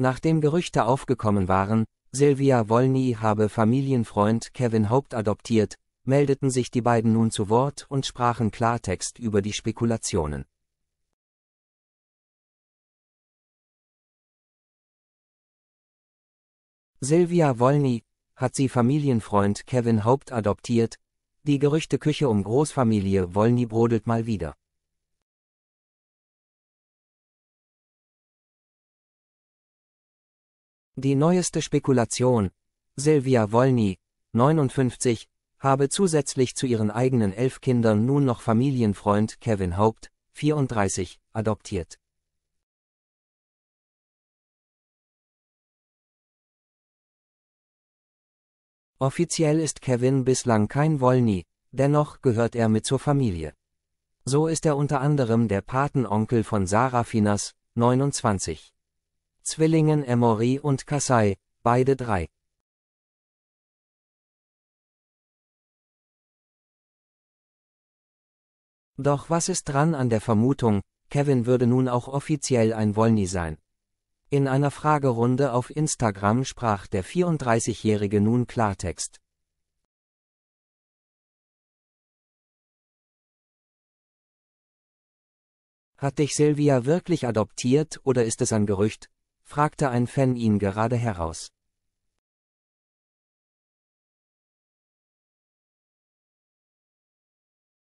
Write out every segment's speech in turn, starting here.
Nachdem Gerüchte aufgekommen waren, Sylvia Wolny habe Familienfreund Kevin Haupt adoptiert, meldeten sich die beiden nun zu Wort und sprachen Klartext über die Spekulationen. Sylvia Wolny hat sie Familienfreund Kevin Haupt adoptiert, die Gerüchteküche um Großfamilie Wolny brodelt mal wieder. Die neueste Spekulation, Silvia Wolny, 59, habe zusätzlich zu ihren eigenen elf Kindern nun noch Familienfreund Kevin Haupt, 34, adoptiert. Offiziell ist Kevin bislang kein Wolny, dennoch gehört er mit zur Familie. So ist er unter anderem der Patenonkel von Sarah Finas, 29. Zwillingen Emory und Kasai, beide drei. Doch was ist dran an der Vermutung, Kevin würde nun auch offiziell ein Wollny sein? In einer Fragerunde auf Instagram sprach der 34-Jährige nun Klartext. Hat dich Silvia wirklich adoptiert oder ist es ein Gerücht? fragte ein Fan ihn gerade heraus.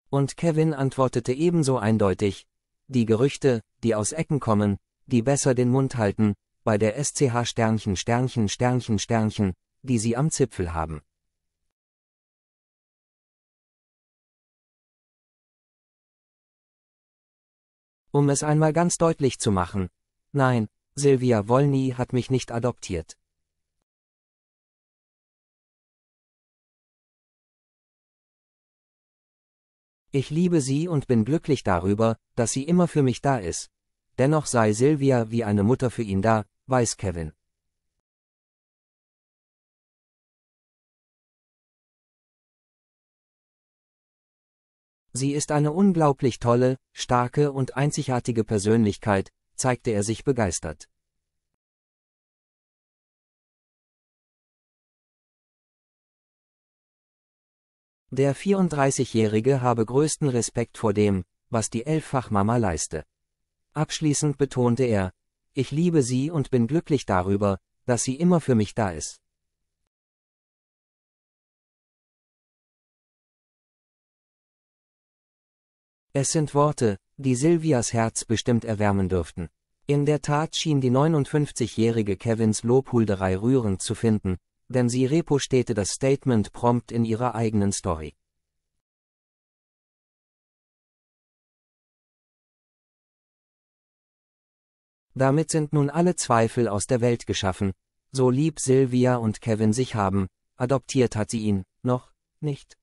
Und Kevin antwortete ebenso eindeutig, die Gerüchte, die aus Ecken kommen, die besser den Mund halten, bei der SCH Sternchen Sternchen Sternchen Sternchen, die sie am Zipfel haben. Um es einmal ganz deutlich zu machen, nein, Silvia Wolny hat mich nicht adoptiert. Ich liebe sie und bin glücklich darüber, dass sie immer für mich da ist. Dennoch sei Silvia wie eine Mutter für ihn da, weiß Kevin. Sie ist eine unglaublich tolle, starke und einzigartige Persönlichkeit, zeigte er sich begeistert. Der 34-Jährige habe größten Respekt vor dem, was die Elffachmama leiste. Abschließend betonte er, ich liebe sie und bin glücklich darüber, dass sie immer für mich da ist. Es sind Worte, die Silvias Herz bestimmt erwärmen dürften. In der Tat schien die 59-jährige Kevins Lobhulderei rührend zu finden, denn sie repostete das Statement prompt in ihrer eigenen Story. Damit sind nun alle Zweifel aus der Welt geschaffen, so lieb Silvia und Kevin sich haben, adoptiert hat sie ihn, noch, nicht.